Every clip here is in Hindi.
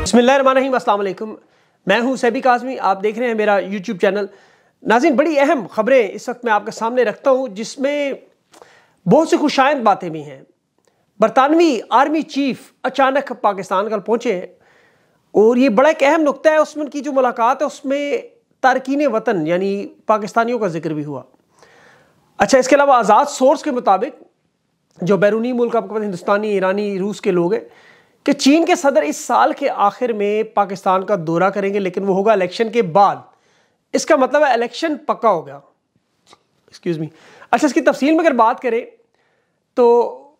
बसमिल मैं हूं सैबिक आज़मी आप देख रहे हैं मेरा यूट्यूब चैनल नाजिन बड़ी अहम खबरें इस वक्त मैं आपके सामने रखता हूं जिसमें बहुत सी खुशायद बातें भी हैं बरतानवी आर्मी चीफ अचानक पाकिस्तान कल पहुंचे और ये बड़ा एक अहम नुकता है उसमें की जो मुलाकात है उसमें तारकिन वतन यानी पाकिस्तानियों का जिक्र भी हुआ अच्छा इसके अलावा आज़ाद सोर्स के मुताबिक जो बैरूनी मुल्क आपके पास हिंदुस्तानी ईरानी रूस के लोग हैं कि चीन के सदर इस साल के आखिर में पाकिस्तान का दौरा करेंगे लेकिन वो होगा इलेक्शन के बाद इसका मतलब है इलेक्शन पक्का हो गया एक्सक्यूज़ मी अच्छा इसकी तफसील में अगर बात करें तो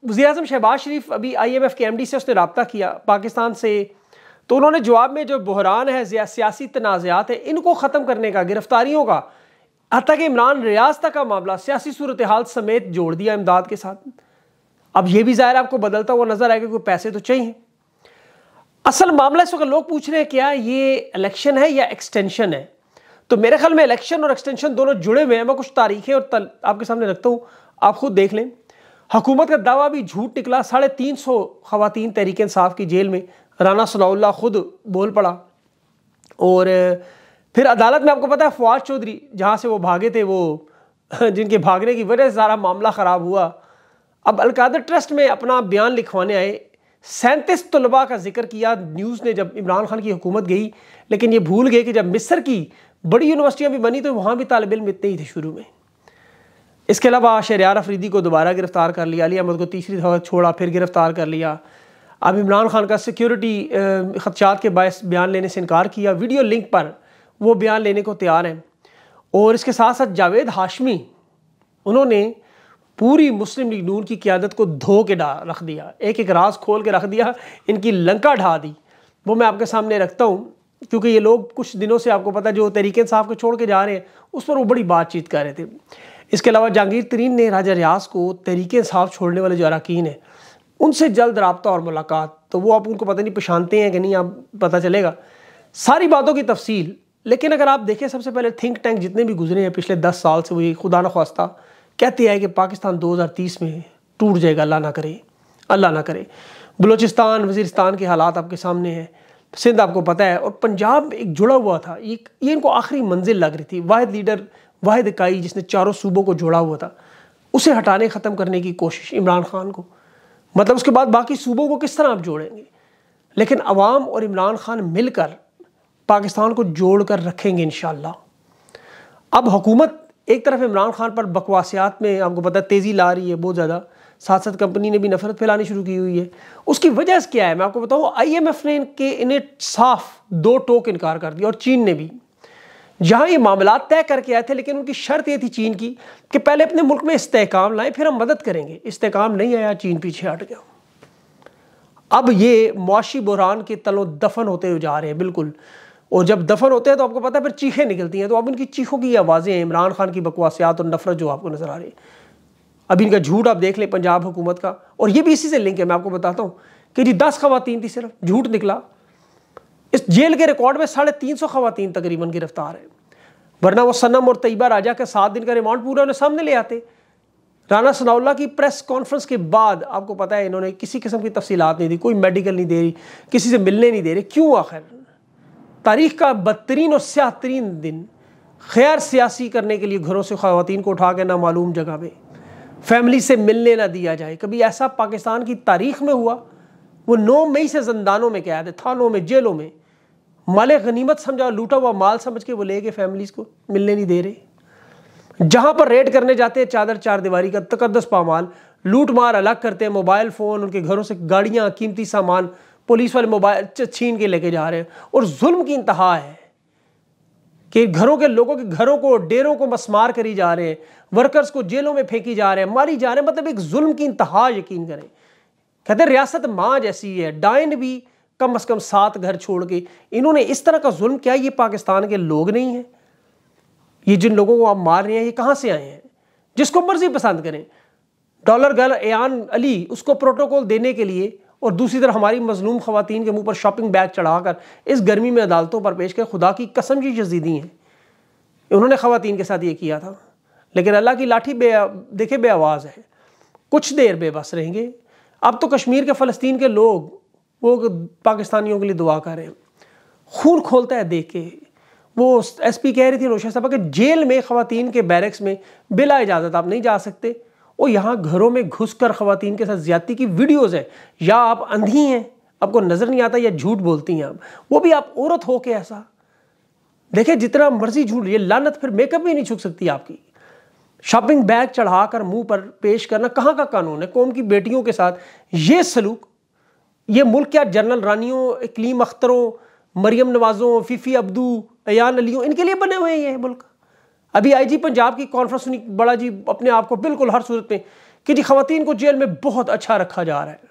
वजी अजम शहबाज शरीफ अभी आई एम एफ़ के एम डी से उसने रबता किया पाकिस्तान से तो उन्होंने जवाब में जो बहरान है सियासी तनाज़ात है इनको ख़त्म करने का गिरफ्तारियों का हती कि इमरान रियाज तक का मामला सियासी सूरत हाल समेत जोड़ दिया इमदाद के साथ अब यह भी ज़ाहिर आपको बदलता हुआ नज़र आएगा कि पैसे तो चाहिए असल मामला इस वक्त लोग पूछ रहे हैं क्या ये इलेक्शन है या एक्सटेंशन है तो मेरे ख्याल में इलेक्शन और एक्सटेंशन दोनों जुड़े हुए हैं मैं कुछ तारीखें और तल, आपके सामने रखता हूँ आप खुद देख लें हुकूमत का दावा भी झूठ निकला साढ़े तीन सौ खातन तहरीक इंसाफ की जेल में राना सलाउल्ला खुद बोल पड़ा और फिर अदालत में आपको पता है फवाद चौधरी जहाँ से वो भागे थे वो जिनके भागने की वजह से सारा मामला ख़राब हुआ अब अलकादर ट्रस्ट में अपना बयान लिखवाने आए सैंतीस तलबा का जिक्र किया न्यूज़ ने जब इमरान खान की हुकूमत गई लेकिन ये भूल गए कि जब मिस्र की बड़ी यूनिवर्सिटियाँ भी बनी तो वहाँ भी तालब इम इतने ही थे शुरू में इसके अलावा शरियार अफरीदी को दोबारा गिरफ़्तार कर लिया अली अहमद को तीसरी दफ़ा छोड़ा फिर गिरफ़्तार कर लिया अब इमरान खान का सिक्योरिटी ख़दशात के बायस बयान लेने से इनकार किया वीडियो लिंक पर वो बयान लेने को तैयार हैं और इसके साथ साथ जावेद हाशमी उन्होंने पूरी मुस्लिम लीग नून की क्यादत को धो के डा रख दिया एक एक राज खोल के रख दिया इनकी लंका ढा दी वो मैं आपके सामने रखता हूँ क्योंकि ये लोग कुछ दिनों से आपको पता है जो तरीके साहब को छोड़ के जा रहे हैं उस पर वो बड़ी बातचीत कर रहे थे इसके अलावा जहांगीर तरीन ने राजा रियाज को तरीके साहब छोड़ने वाले जो अरकान हैं उनसे जल्द रबता और मुलाकात तो वो आप उनको पता नहीं पहचानते हैं कि नहीं आप पता चलेगा सारी बातों की तफसील लेकिन अगर आप देखें सबसे पहले थिंक टैंक जितने भी गुजरे हैं पिछले दस साल से वही खुदा न खास्ता कहते हैं कि पाकिस्तान 2030 में टूट जाएगा अल्लाह ना करे अल्लाह ना करे बलूचिस्तान वजीरस्तान के हालात आपके सामने हैं सिंध आपको पता है और पंजाब एक जुड़ा हुआ था ये ये इनको आखिरी मंजिल लग रही थी वाहिद लीडर वाहिद इकाई जिसने चारों सूबों को जोड़ा हुआ था उसे हटाने ख़त्म करने की कोशिश इमरान खान को मतलब उसके बाद बाकी सूबों को किस तरह आप जोड़ेंगे लेकिन अवाम और इमरान खान मिलकर पाकिस्तान को जोड़ कर रखेंगे इन अब हुकूमत एक तरफ इमरान खान पर बकवासियात में आपको पता तेज़ी ला रही है बहुत ज़्यादा साथ साथ कंपनी ने भी नफरत फैलानी शुरू की हुई है उसकी वजह क्या है मैं आपको बताऊँ आई एम एफ़ ने इनके इन्हें साफ दो टोक इनकार कर दिया और चीन ने भी जहाँ ये मामला तय करके आए थे लेकिन उनकी शर्त ये थी चीन की कि पहले अपने मुल्क में इस्तेकाम लाएं फिर हम मदद करेंगे इस्तेकाम नहीं आया चीन पीछे हट गया अब ये मुआशी बुरान के तलों दफन होते हुए जा रहे हैं बिल्कुल और जब दफन होते हैं तो आपको पता है फिर चीखें निकलती हैं तो अब इनकी चीखों की आवाज़ें इमरान खान की बकवासियात और नफरत जो आपको नज़र आ रही है अब इनका झूठ आप देख लें पंजाब हुकूमत का और ये भी इसी से लिंक है मैं आपको बताता हूँ कि जी दस खवतिन थी सिर्फ झूठ निकला इस जेल के रिकॉर्ड में साढ़े तीन सौ खवतिन तकरीबन गिरफ्तार है वरना वो सनम और तयबा राजा के सात दिन का रिमांड पूरा उन्हें सामने ले आते राना सनाउल्ला की प्रेस कॉन्फ्रेंस के बाद आपको पता है इन्होंने किसी किस्म की तफसीत नहीं दी कोई मेडिकल नहीं दे रही किसी से मिलने नहीं दे रही क्यों आखिर तारीख का बदतरीन और तरीन दिन खैर सियासी करने के लिए घरों से ख़वान को उठा के ना मालूम जगह पे फैमिली से मिलने ना दिया जाए कभी ऐसा पाकिस्तान की तारीख में हुआ वो नौ मई से जंदानों में क्या है थानों में जेलों में माले गनीमत समझा लूटा हुआ माल समझ के वो ले गए फैमिलीज़ को मिलने नहीं दे रहे जहाँ पर रेड करने जाते हैं चादर चार दीवारी का तकदस पामाल लूट मार अलग करते हैं मोबाइल फ़ोन उनके घरों से गाड़ियाँ कीमती सामान पुलिस वाले मोबाइल छीन के लेके जा रहे हैं और जुल्म की इंतहा है कि घरों के लोगों के घरों को डेरों को मसमार करी जा रहे हैं वर्कर्स को जेलों में फेंकी जा रहे हैं मारी जा रहे हैं मतलब एक जुल्म की इंतहा यकीन करें कहते हैं रियासत माँ जैसी है डाइन भी कम अज़ कम सात घर छोड़ के इन्होंने इस तरह का जुल्म किया ये पाकिस्तान के लोग नहीं हैं ये जिन लोगों को आप मार रहे हैं ये कहाँ से आए हैं जिसको मर्जी पसंद करें डॉलर गर्ल एन अली उसको प्रोटोकॉल देने के लिए और दूसरी तरफ हमारी मजलूम खुवान के मुंह पर शॉपिंग बैग चढ़ाकर इस गर्मी में अदालतों पर पेश कर खुदा की कसम जी जजीदी हैं उन्होंने खातन के साथ ये किया था लेकिन अल्लाह की लाठी बे देखे बे आवाज़ है कुछ देर बेबस रहेंगे अब तो कश्मीर के फ़लस्तीन के लोग वो पाकिस्तानियों के लिए दुआ कर रहे हैं खून खोलता है देख के वो एस पी कह रही थी रोशन साहबा कि जेल में ख़वान के बैरक्स में बिला इजाज़त आप नहीं जा सकते और यहाँ घरों में घुस कर के साथ ज़्यादती की वीडियोज़ हैं या आप अंधी हैं आपको नज़र नहीं आता या झूठ बोलती हैं आप वो भी आप औरत हो के ऐसा देखिए जितना मर्जी झूठ ये लानत फिर मेकअप भी नहीं छुक सकती आपकी शॉपिंग बैग चढ़ाकर मुंह पर पेश करना कहाँ का कानून है कौम की बेटियों के साथ ये सलूक ये मुल्क क्या जनरल रानियों इकलीम अख्तरों मरियम नवाज़ों फ़ीफ़ी अब्दू अयान अलियों इनके लिए बने हुए हैं ये मुल्क अभी आईजी पंजाब की कॉन्फ्रेंस सुनी बड़ा जी अपने आप को बिल्कुल हर सूरत में कि जी खातन को जेल में बहुत अच्छा रखा जा रहा है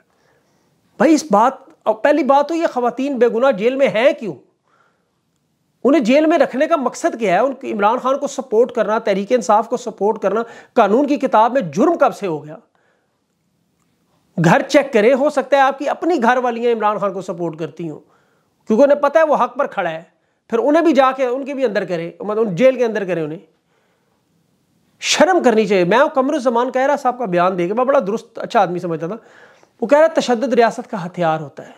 भाई इस बात पहली बात तो ये खातन बेगुनाह जेल में हैं क्यों उन्हें जेल में रखने का मकसद क्या है उनकी इमरान खान को सपोर्ट करना तहरीक इंसाफ को सपोर्ट करना कानून की किताब में जुर्म कब से हो गया घर चेक करें हो सकता है आपकी अपनी घर वालियाँ इमरान खान को सपोर्ट करती हूँ क्योंकि उन्हें पता है वो हक पर खड़ा है फिर उन्हें भी जाके उनके भी अंदर करें मतलब उन जेल के अंदर करें उन्हें शर्म करनी चाहिए मैं कमर जमान कह रहा साहब का बयान देकर मैं बड़ा दुरुस्त अच्छा आदमी समझता था वो कह रहा तशद रियासत का हथियार होता है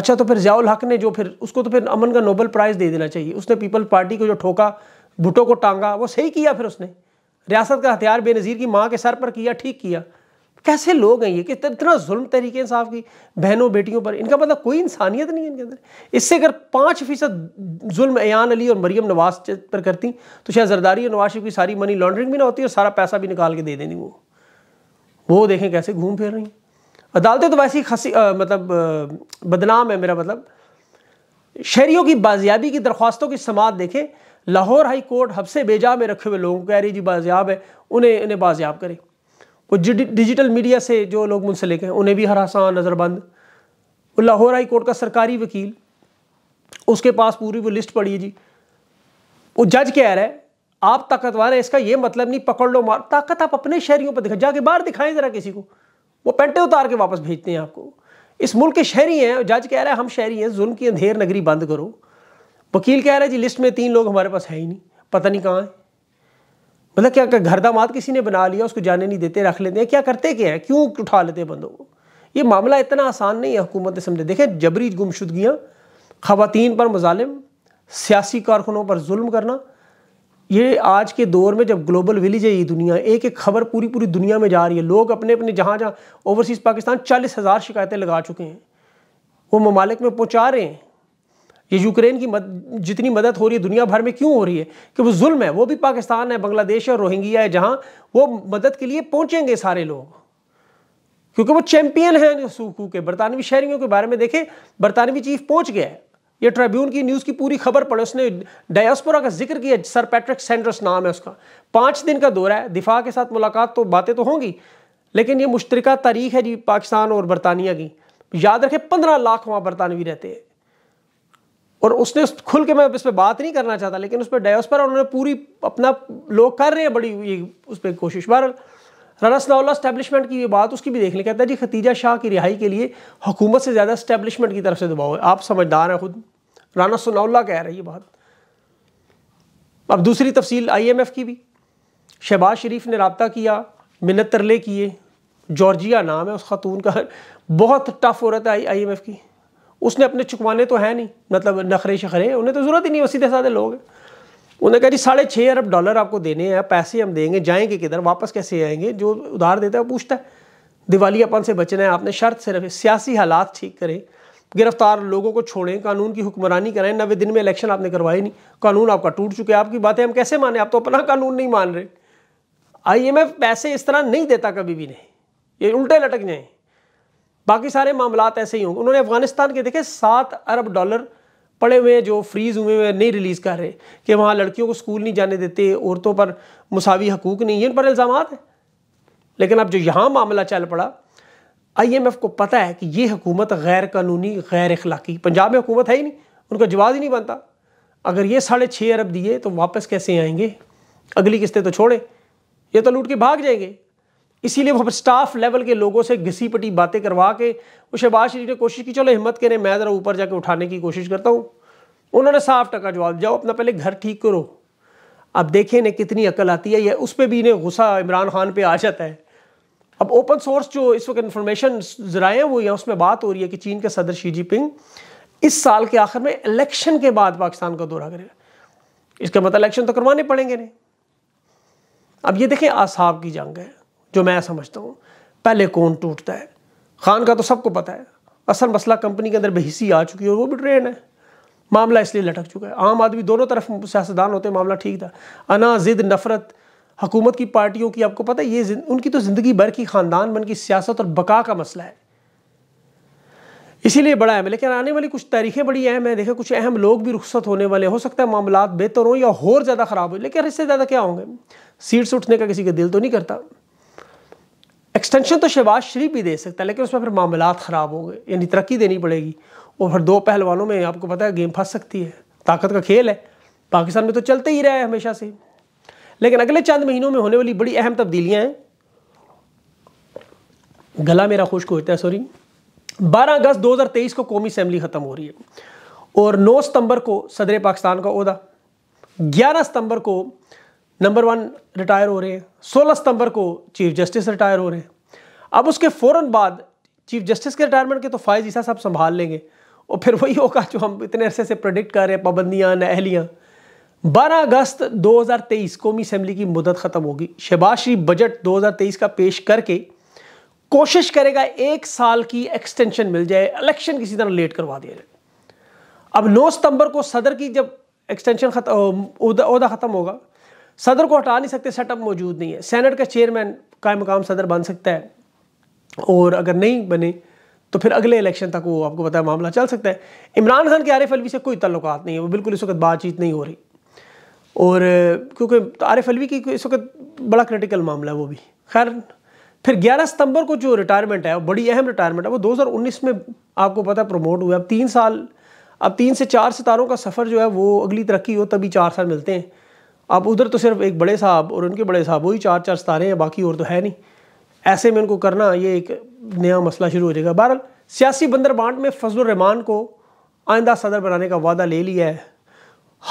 अच्छा तो फिर जियाउल हक ने जो फिर उसको तो फिर अमन का नोबल प्राइज़ दे देना चाहिए उसने पीपल पार्टी को जो ठोका भुटो को टांगा वो सही किया फिर उसने रियासत का हथियार बेनज़ीर की माँ के सर पर किया ठीक किया कैसे लोग हैं ये कि इतना जुल्म तरीके इंसाफ की बहनों बेटियों पर इनका मतलब कोई इंसानियत नहीं है इनके अंदर इससे अगर पाँच फीसद जुल्म एयान अली और मरीम नवाज पर करती तो शायद जरदारी और नवाज की सारी मनी लॉन्ड्रिंग भी ना होती और सारा पैसा भी निकाल के दे देनी वो वो देखें कैसे घूम फिर रही अदालतें तो वैसी खसी आ, मतलब आ, बदनाम है मेरा मतलब शहरीों की बाजियाबी की दरख्वास्तों की समात देखें लाहौर हाई कोर्ट हबसे बेजा में रखे हुए लोगों को कह रही जी बाजियाब है उन्हें इन्हें बाजियाब करें वो डिजिटल मीडिया से जो लोग मुंसलिक हैं उन्हें भी हरासा नज़रबंद वो लाहौर हाई कोर्ट का सरकारी वकील उसके पास पूरी वो लिस्ट पड़ी है जी वो जज कह रहा है आप ताकतवार हैं इसका ये मतलब नहीं पकड़ लो मार ताकत आप अपने शहरियों पर दिखा जाके बाहर दिखाएं ज़रा किसी को वो पेंटे उतार के वापस भेजते हैं आपको इस मुल्क के शहरी हैं जज कह रहा है हम शहरी हैं जुल्म की अंधेर नगरी बंद करो वकील कह रहा है जी लिस्ट में तीन लोग हमारे पास है ही नहीं पता नहीं कहाँ है मतलब क्या घर दामाद किसी ने बना लिया उसको जाने नहीं देते रख लेते हैं क्या करते क्या है क्यों उठा लेते हैं बंदों को ये मामला इतना आसान नहीं है हुकूमत ने समझे देखें जबरी गुमशुदगियाँ खातन पर मुजालम सियासी कारकुनों पर जुल्म करना ये आज के दौर में जब ग्लोबल विलेज है ये दुनिया एक एक खबर पूरी पूरी दुनिया में जा रही है लोग अपने अपने जहाँ जहाँ ओवरसीज़ पाकिस्तान चालीस हज़ार शिकायतें लगा चुके हैं वो ममालिक में पहुँचा रहे हैं ये यूक्रेन की मद, जितनी मदद हो रही है दुनिया भर में क्यों हो रही है कि वो जुल्म है वो भी पाकिस्तान है बांग्लादेश है रोहिंग्या है जहाँ वो मदद के लिए पहुँचेंगे सारे लोग क्योंकि वो चैंपियन हैं सूकू के बरतानवी शहरियों के बारे में देखें बरतानवी चीफ पहुंच गया है ये ट्रिब्यून की न्यूज़ की पूरी खबर पड़े उसने डायस्पोरा का जिक्र किया सर पैट्रिक सेंड्रस नाम है उसका पाँच दिन का दौरा है दिफा के साथ मुलाकात तो बातें तो होंगी लेकिन ये मुश्तरका तारीख है जी पाकिस्तान और बरतानिया की याद रखें पंद्रह लाख वहाँ बरतानवी रहते हैं और उसने खुल के मैं इस पर बात नहीं करना चाहता लेकिन उस पर पर उन्होंने पूरी अपना लोग कर रहे हैं बड़ी ये उस पर कोशिश बहर रनसलाउल्ला स्टैब्लिशमेंट की ये बात उसकी भी देख लें कहता है जी खतीजा शाह की रिहाई के लिए हुकूमत से ज़्यादा स्टैब्लिशमेंट की तरफ से दबाव है आप समझदार हैं खुद राना सनाउल्ला कह रही है बात अब दूसरी तफसील एफ़ की भी शहबाज शरीफ ने रबता किया मिन्नत तरले किए जॉर्जिया नाम है उस खातून का बहुत टफ औरत है आई आई एम एफ की उसने अपने चुकवाने तो है नहीं मतलब नखरे शखरे उन्हें तो ज़रूरत ही नहीं वो सीधे साधे लोग उन्होंने कहा जी साढ़े छः अरब डॉलर आपको देने हैं पैसे हम देंगे जाएंगे किधर वापस कैसे आएंगे जो उधार देता है वो पूछता है दिवाली अपन से बचना है आपने शर्त सिर्फ सियासी हालात ठीक करें गिरफ्तार लोगों को छोड़ें कानून की हुक्मरानी कराएं नवे दिन में इलेक्शन आपने करवाई नहीं कानून आपका टूट चुके आपकी बातें हम कैसे माने आप तो अपना कानून नहीं मान रहे एफ पैसे इस तरह नहीं देता कभी भी नहीं ये उल्टे लटक जाएँ बाकी सारे मामला ऐसे ही होंगे उन्होंने अफगानिस्तान के देखे सात अरब डॉलर पड़े हुए जो फ्रीज़ हुए हुए नहीं रिलीज़ कर रहे कि वहाँ लड़कियों को स्कूल नहीं जाने देते औरतों पर मसावी हकूक नहीं ये इन पर इल्ज़ाम हैं लेकिन अब जो यहाँ मामला चल पड़ा आईएमएफ को पता है कि ये हुकूमत गैर कानूनी गैर अखलाकी पंजाब में हुकूमत है ही नहीं उनका जवाब ही नहीं बनता अगर ये साढ़े छः अरब दिए तो वापस कैसे आएंगे अगली किस्तें तो छोड़ें ये तो लूट के भाग जाएंगे इसीलिए वो स्टाफ लेवल के लोगों से घिसी पटी बातें करवा के वो शहबाज शरीफ ने कोशिश की चलो हिम्मत करें मैं ज़रा ऊपर जाके उठाने की कोशिश करता हूँ उन्होंने साफ टका जवाब जाओ अपना पहले घर ठीक करो अब देखें ने कितनी अकल आती है या उस पर भी इन्हें गुस्सा इमरान खान पर आ जाता है अब ओपन सोर्स जो इस वक्त इन्फॉर्मेशन ज़राए हैं वो या उसमें बात हो रही है कि चीन के सदर शी जिनपिंग इस साल के आखिर में इलेक्शन के बाद पाकिस्तान का दौरा करेगा इसका मतलब इलेक्शन तो करवाने पड़ेंगे नहीं अब ये देखें आसाब की जंग है जो मैं समझता हूँ पहले कौन टूटता है खान का तो सबको पता है असल मसला कंपनी के अंदर बेहसी आ चुकी है और वो भी ट्रेन है मामला इसलिए लटक चुका है आम आदमी दोनों तरफ सियासतदान होते मामला ठीक था अना जिद नफरत हुकूमत की पार्टियों की आपको पता है ये उनकी तो ज़िंदगी भर की ख़ानदान बन की सियासत और बका का मसला है इसीलिए बड़ा अहम है लेकिन आने वाली कुछ तारीखें बड़ी अहम है देखें कुछ अहम लोग भी रुख्सत होने वाले हो सकता है मामला बेहतर हों या और ज़्यादा ख़राब हो लेकिन इससे ज़्यादा क्या होंगे सीट्स उठने का किसी का दिल तो नहीं करता एक्सटेंशन तो शहबाज शरीफ भी दे सकता है लेकिन उसमें फिर मामला ख़राब हो गए यानी तरक्की देनी पड़ेगी और फिर दो पहलवानों में आपको पता है गेम फंस सकती है ताकत का खेल है पाकिस्तान में तो चलते ही रहा है हमेशा से लेकिन अगले चंद महीनों में होने वाली बड़ी अहम तब्दीलियाँ हैं गला मेरा खुश्क होता है सॉरी 12 अगस्त 2023 को कौमी असम्बली ख़त्म हो रही है और 9 सितंबर को सदर पाकिस्तान का अहदा 11 सितंबर को नंबर वन रिटायर हो रहे हैं 16 सितंबर को चीफ जस्टिस रिटायर हो रहे हैं अब उसके फ़ौर बाद चीफ जस्टिस के रिटायरमेंट के तो फायज ईसा साहब संभाल लेंगे और फिर वही होगा जो हम इतने अरसे से प्रडिक्ट कर रहे हैं पाबंदियाँ नहलियाँ बारह अगस्त 2023 कौमी असम्बली की मदद ख़त्म होगी शहबाज शरीफ बजट 2023 का पेश करके कोशिश करेगा एक साल की एक्सटेंशन मिल जाए इलेक्शन किसी तरह लेट करवा दिया जाए अब 9 सितंबर को सदर की जब एक्सटेंशन खत्म ख़त्म होगा सदर को हटा नहीं सकते सेटअप मौजूद नहीं है सेनेट का चेयरमैन कायम मकाम सदर बन सकता है और अगर नहीं बने तो फिर अगले इलेक्शन तक वो आपको पता है मामला चल सकता है इमरान खान के आरिफ अलवी से कोई तल्लुक नहीं है वो बिल्कुल इस वक्त बातचीत नहीं हो रही और क्योंकि एफ अलवी की इस वक्त बड़ा क्रिटिकल मामला है वो भी खैर फिर 11 सितंबर को जो रिटायरमेंट है वो बड़ी अहम रिटायरमेंट है वो 2019 में आपको पता है प्रमोट हुआ अब तीन साल अब तीन से चार सितारों का सफ़र जो है वो अगली तरक्की हो तभी चार साल मिलते हैं अब उधर तो सिर्फ एक बड़े साहब और उनके बड़े साहब वही चार चार सितारे हैं बाकी और तो है नहीं ऐसे में उनको करना ये एक नया मसला शुरू हो जाएगा बहरहाल सियासी बांट में फजल रहमान को आइंदा सदर बनाने का वादा ले लिया है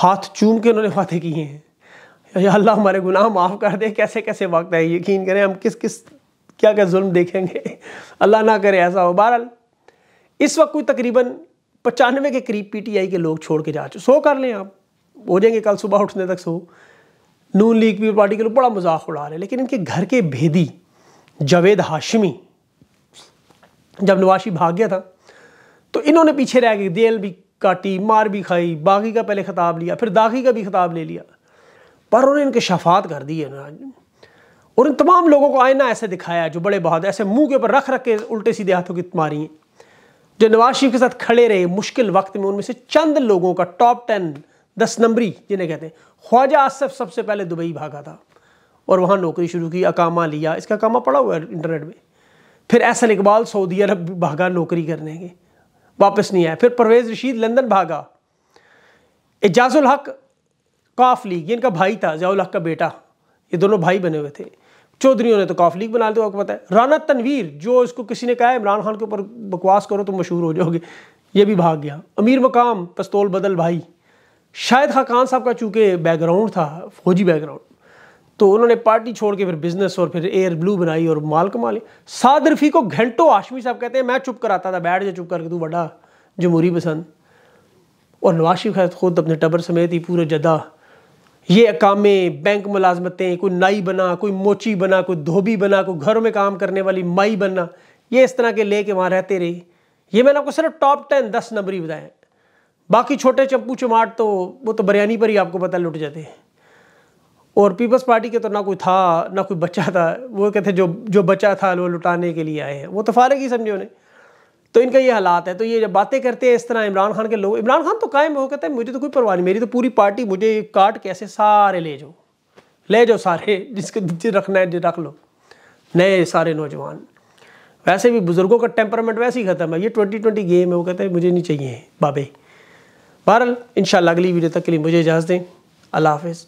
हाथ चूम के उन्होंने वादे किए हैं अल्लाह हमारे गुनाह माफ़ कर दे कैसे कैसे वक्त है यकीन करें हम किस किस क्या क्या जुल्म देखेंगे अल्लाह ना करे ऐसा हो बहरहाल इस वक्त कोई तकरीबन पचानवे के करीब पीटीआई के लोग छोड़ के जा चुके सो कर लें आप हो जाएंगे कल सुबह उठने तक सो नून लीग पीपल पार्टी के लोग बड़ा मजाक उड़ा रहे हैं लेकिन इनके घर के भेदी जवेद हाशमी जब नवाशी भाग गया था तो इन्होंने पीछे रह गए देल भी काटी मार भी खाई बागी का पहले खिताब लिया फिर दागी का भी खिताब ले लिया पर उन्होंने इनके शफात कर दी है और इन तमाम लोगों को आईना ऐसे दिखाया जो बड़े बहादुर ऐसे मुंह के ऊपर रख रख के उल्टे सीधे हाथों की मारी हैं जो नवाज शरीफ के साथ खड़े रहे मुश्किल वक्त में उनमें से चंद लोगों का टॉप टेन दस नंबरी जिन्हें कहते हैं ख्वाजा आसफ सबसे पहले दुबई भागा था और वहाँ नौकरी शुरू की अकामा लिया इसका अकामा पड़ा हुआ है इंटरनेट में फिर एहसन इकबाल सऊदी अरब भागा नौकरी करने के वापस नहीं आया फिर परवेज़ रशीद लंदन भागा एजाजुल हक काफ लीग ये इनका भाई था जयाल हक का बेटा ये दोनों भाई बने हुए थे चौधरीों ने तो काफ लीग बना लिया आपको पता है राना तनवीर जो इसको किसी ने कहा इमरान खान के ऊपर बकवास करो तो मशहूर हो जाओगे ये भी भाग गया अमीर मकाम पस्तौल बदल भाई शायद हाँ, खाकान साहब का चूँकि बैकग्राउंड था फौजी बैकग्राउंड तो उन्होंने पार्टी छोड़ के फिर बिजनेस और फिर एयर ब्लू बनाई और माल कमा ली साद रफी को घंटों आशमी साहब कहते हैं मैं चुप कराता था बैठ जा चुप करके तू बड़ा जमहूरी पसंद और नवाज शरीफ खैर खुद अपने टबर समेत ही पूरे जदा ये अकामे बैंक मुलाजमतें कोई नाई बना कोई मोची बना कोई धोबी बना कोई घरों में काम करने वाली माई बनना ये इस तरह के ले के वहाँ रहते रही ये मैंने आपको सिर्फ टॉप टेन दस नंबर ही बताए बाकी छोटे चप्पू चमाट तो वो तो बिरयानी पर ही आपको पता लुट जाते हैं और पीपल्स पार्टी के तो ना कोई था ना कोई बच्चा था वो कहते जो जो बच्चा था वो लुटाने के लिए आए हैं वो तो फारग ही समझे उन्हें तो इनका ये हालात है तो ये जब बातें करते हैं इस तरह इमरान खान के लोग इमरान खान तो कायम हो कहते हैं मुझे तो कोई परवाह नहीं मेरी तो पूरी पार्टी मुझे काट कैसे सारे ले जाओ ले जाओ सारे जिसके जिस रखना है रख लो नए सारे नौजवान वैसे भी बुज़ुर्गों का टेम्परामेंट वैसे ही ख़त्म है ये ट्वेंटी ट्वेंटी गेम है वो कहते हैं मुझे नहीं चाहिए बाबे बहरहाल इन अगली वीडियो तक के लिए मुझे इजाज़त दें अल्लाह हाफिज़